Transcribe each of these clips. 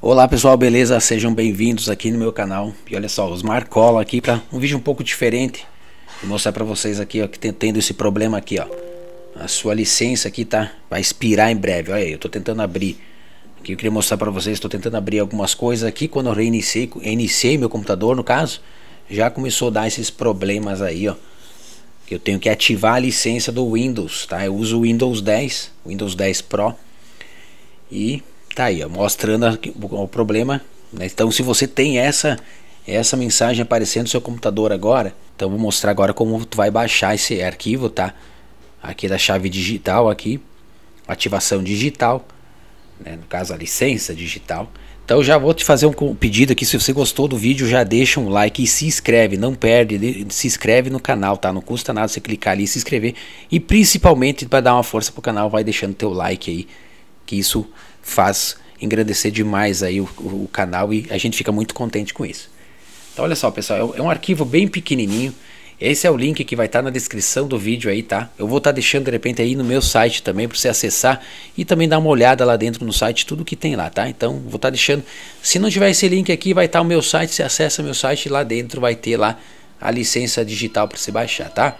Olá pessoal, beleza? Sejam bem-vindos aqui no meu canal. E olha só, os Marcola aqui para um vídeo um pouco diferente. Vou mostrar para vocês aqui ó, que tem, tendo esse problema aqui, ó. A sua licença aqui tá vai expirar em breve. Olha aí, eu tô tentando abrir. Aqui eu queria mostrar para vocês, estou tentando abrir algumas coisas aqui quando eu reiniciei, iniciei meu computador no caso, já começou a dar esses problemas aí, ó. Que eu tenho que ativar a licença do Windows, tá? Eu uso o Windows 10, Windows 10 Pro. E Tá aí, ó, mostrando o problema. Né? Então, se você tem essa essa mensagem aparecendo no seu computador agora, então vou mostrar agora como tu vai baixar esse arquivo, tá? Aqui da chave digital aqui, ativação digital, né? no caso a licença digital. Então já vou te fazer um pedido aqui, se você gostou do vídeo, já deixa um like e se inscreve, não perde, se inscreve no canal, tá? Não custa nada você clicar ali e se inscrever. E principalmente para dar uma força pro canal, vai deixando teu like aí que isso faz engrandecer demais aí o, o, canal e a gente fica muito contente com isso. Então olha só pessoal, é um é arquivo bem pequenininho, esse é o link que vai estar tá na descrição do vídeo aí, tá? Eu vou estar tá deixando de repente aí no meu site também para você acessar e também dar uma olhada lá dentro no site, tudo que tem lá, tá? Então vou estar tá deixando. Se não tiver esse link aqui, vai estar tá o meu site, você acessa meu site lá dentro vai ter lá a licença digital para você baixar, tá?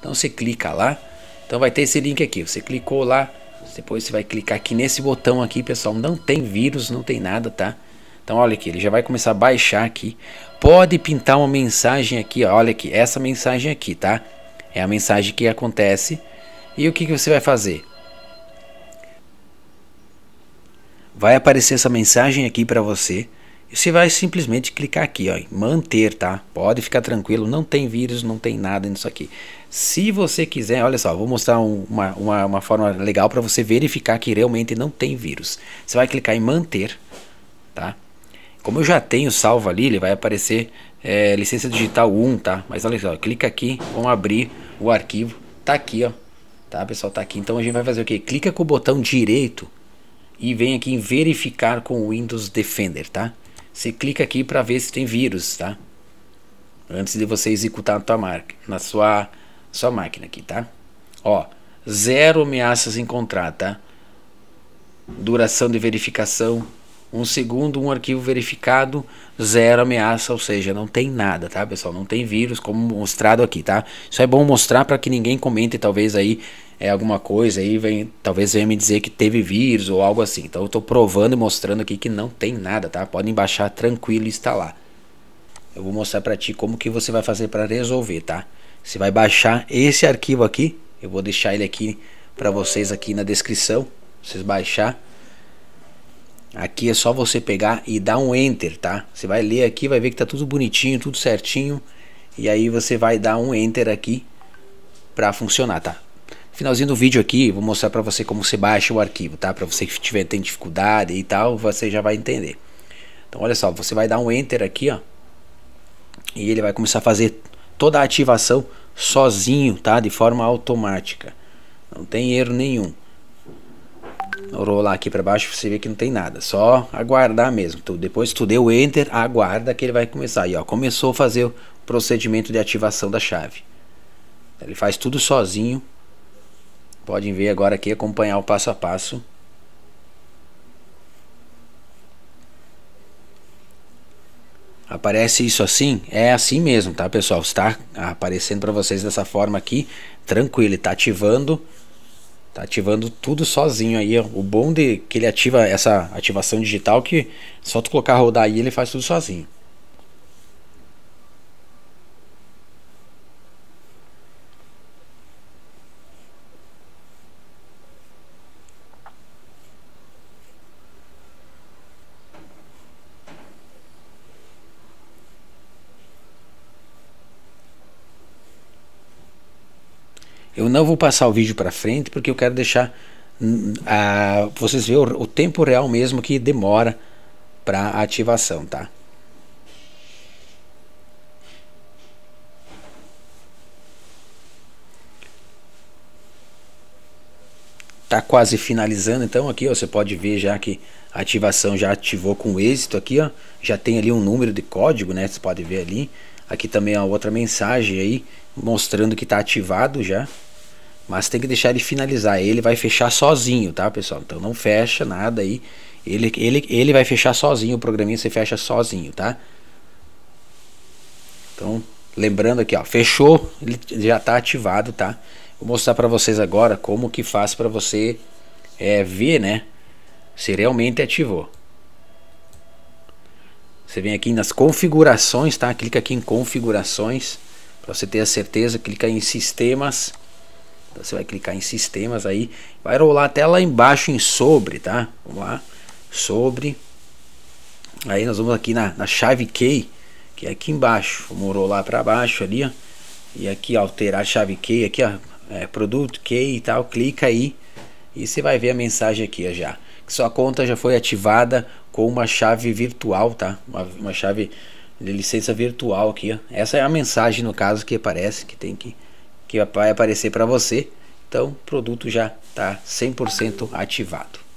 Então você clica lá. Então vai ter esse link aqui. Você clicou lá, depois você vai clicar aqui nesse botão aqui, pessoal. Não tem vírus, não tem nada, tá? Então olha aqui, ele já vai começar a baixar aqui. Pode pintar uma mensagem aqui, olha aqui, essa mensagem aqui, tá? É a mensagem que acontece. E o que, que você vai fazer? Vai aparecer essa mensagem aqui para você você vai simplesmente clicar aqui, ó, em manter, tá? Pode ficar tranquilo, não tem vírus, não tem nada nisso aqui. Se você quiser, olha só, vou mostrar uma, uma, uma forma legal para você verificar que realmente não tem vírus. Você vai clicar em manter, tá? Como eu já tenho salvo ali, ele vai aparecer é, licença digital 1, tá? Mas olha só, clica aqui, vamos abrir o arquivo, tá aqui, ó. Tá, pessoal, tá aqui. Então a gente vai fazer o quê? Clica com o botão direito e vem aqui em verificar com o Windows Defender, tá? Você clica aqui para ver se tem vírus, tá? Antes de você executar na sua marca, na sua sua máquina aqui, tá? Ó, zero ameaças encontrar, tá? Duração de verificação um segundo, um arquivo verificado, zero ameaça, ou seja, não tem nada, tá, pessoal? Não tem vírus, como mostrado aqui, tá? Isso é bom mostrar para que ninguém comente, talvez aí é alguma coisa aí, vem, talvez venha me dizer que teve vírus ou algo assim. Então eu estou provando e mostrando aqui que não tem nada, tá? Podem baixar tranquilo e instalar. Eu vou mostrar para ti como que você vai fazer para resolver, tá? Você vai baixar esse arquivo aqui, eu vou deixar ele aqui para vocês aqui na descrição, vocês baixar Aqui é só você pegar e dar um enter, tá? Você vai ler aqui, vai ver que tá tudo bonitinho, tudo certinho. E aí você vai dar um enter aqui para funcionar, tá? Finalzinho do vídeo aqui, vou mostrar para você como você baixa o arquivo, tá? Para você que tiver tem dificuldade e tal, você já vai entender. Então olha só, você vai dar um enter aqui, ó. E ele vai começar a fazer toda a ativação sozinho, tá? De forma automática. Não tem erro nenhum rolar aqui para baixo, você vê que não tem nada, só aguardar mesmo. Então, depois tu deu enter, aguarda que ele vai começar. E ó, começou a fazer o procedimento de ativação da chave. Ele faz tudo sozinho. Podem ver agora aqui acompanhar o passo a passo. Aparece isso assim? É assim mesmo, tá, pessoal? Está aparecendo para vocês dessa forma aqui, tranquilo, está ativando Tá ativando tudo sozinho aí. O bom de que ele ativa essa ativação digital é que só tu colocar rodar aí ele faz tudo sozinho. Eu não vou passar o vídeo para frente porque eu quero deixar hum, vocês verem o, o tempo real mesmo que demora para ativação, tá? tá quase finalizando, então aqui ó, você pode ver já que a ativação já ativou com êxito aqui, ó, já tem ali um número de código, né? Você pode ver ali. Aqui também a outra mensagem aí mostrando que está ativado já mas tem que deixar ele finalizar. Ele vai fechar sozinho, tá, pessoal? Então não fecha nada aí. Ele, ele, ele vai fechar sozinho, o programinha você fecha sozinho, tá? Então, lembrando aqui, ó, fechou, ele já tá ativado, tá? Vou mostrar para vocês agora como que faz para você é, ver, né? Se realmente ativou. Você vem aqui nas configurações, tá? Clica aqui em configurações para você ter a certeza, clica em sistemas então você vai clicar em sistemas aí, vai rolar até lá embaixo em sobre, tá? Vamos lá, sobre. Aí nós vamos aqui na, na chave key, que é aqui embaixo. Vamos rolar para baixo ali, ó. E aqui alterar a chave key, aqui ó, é, produto key e tal, clica aí. E você vai ver a mensagem aqui ó, já. Que sua conta já foi ativada com uma chave virtual, tá? Uma, uma chave de licença virtual aqui. Ó. Essa é a mensagem no caso que aparece que tem que que vai aparecer para você. Então, o produto já está 100% ativado.